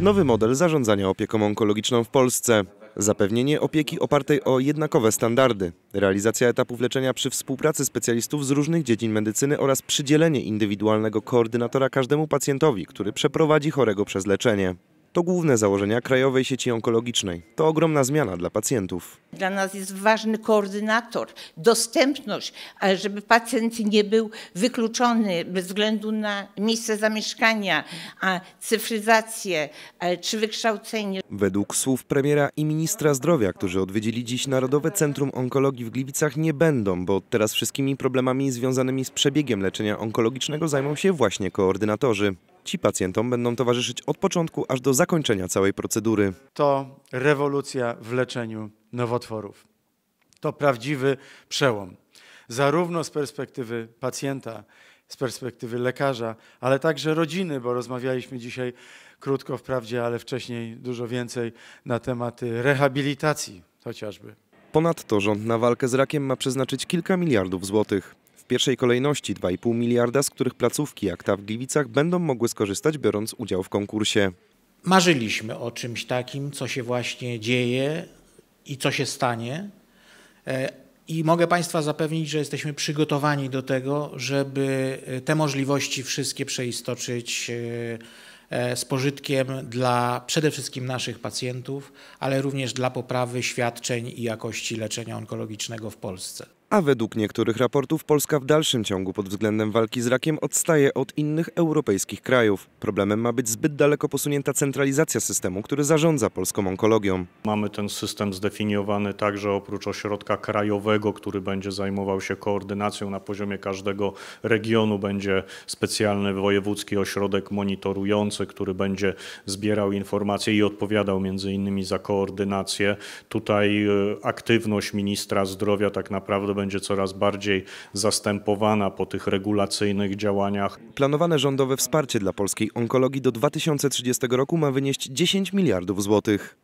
Nowy model zarządzania opieką onkologiczną w Polsce. Zapewnienie opieki opartej o jednakowe standardy, realizacja etapów leczenia przy współpracy specjalistów z różnych dziedzin medycyny oraz przydzielenie indywidualnego koordynatora każdemu pacjentowi, który przeprowadzi chorego przez leczenie. To główne założenia Krajowej Sieci Onkologicznej. To ogromna zmiana dla pacjentów. Dla nas jest ważny koordynator, dostępność, żeby pacjent nie był wykluczony bez względu na miejsce zamieszkania, a cyfryzację czy wykształcenie. Według słów premiera i ministra zdrowia, którzy odwiedzili dziś Narodowe Centrum Onkologii w Gliwicach nie będą, bo teraz wszystkimi problemami związanymi z przebiegiem leczenia onkologicznego zajmą się właśnie koordynatorzy. Ci pacjentom będą towarzyszyć od początku aż do zakończenia całej procedury. To rewolucja w leczeniu nowotworów. To prawdziwy przełom. Zarówno z perspektywy pacjenta, z perspektywy lekarza, ale także rodziny, bo rozmawialiśmy dzisiaj krótko wprawdzie, ale wcześniej dużo więcej na tematy rehabilitacji chociażby. Ponadto rząd na walkę z rakiem ma przeznaczyć kilka miliardów złotych pierwszej kolejności 2,5 miliarda, z których placówki jak ta w Gliwicach będą mogły skorzystać biorąc udział w konkursie. Marzyliśmy o czymś takim, co się właśnie dzieje i co się stanie. E, I mogę Państwa zapewnić, że jesteśmy przygotowani do tego, żeby e, te możliwości wszystkie przeistoczyć e, z pożytkiem dla przede wszystkim naszych pacjentów, ale również dla poprawy świadczeń i jakości leczenia onkologicznego w Polsce a według niektórych raportów Polska w dalszym ciągu pod względem walki z rakiem odstaje od innych europejskich krajów. Problemem ma być zbyt daleko posunięta centralizacja systemu, który zarządza polską onkologią. Mamy ten system zdefiniowany tak, że oprócz ośrodka krajowego, który będzie zajmował się koordynacją na poziomie każdego regionu, będzie specjalny wojewódzki ośrodek monitorujący, który będzie zbierał informacje i odpowiadał między innymi za koordynację. Tutaj e, aktywność ministra zdrowia tak naprawdę będzie coraz bardziej zastępowana po tych regulacyjnych działaniach. Planowane rządowe wsparcie dla polskiej onkologii do 2030 roku ma wynieść 10 miliardów złotych.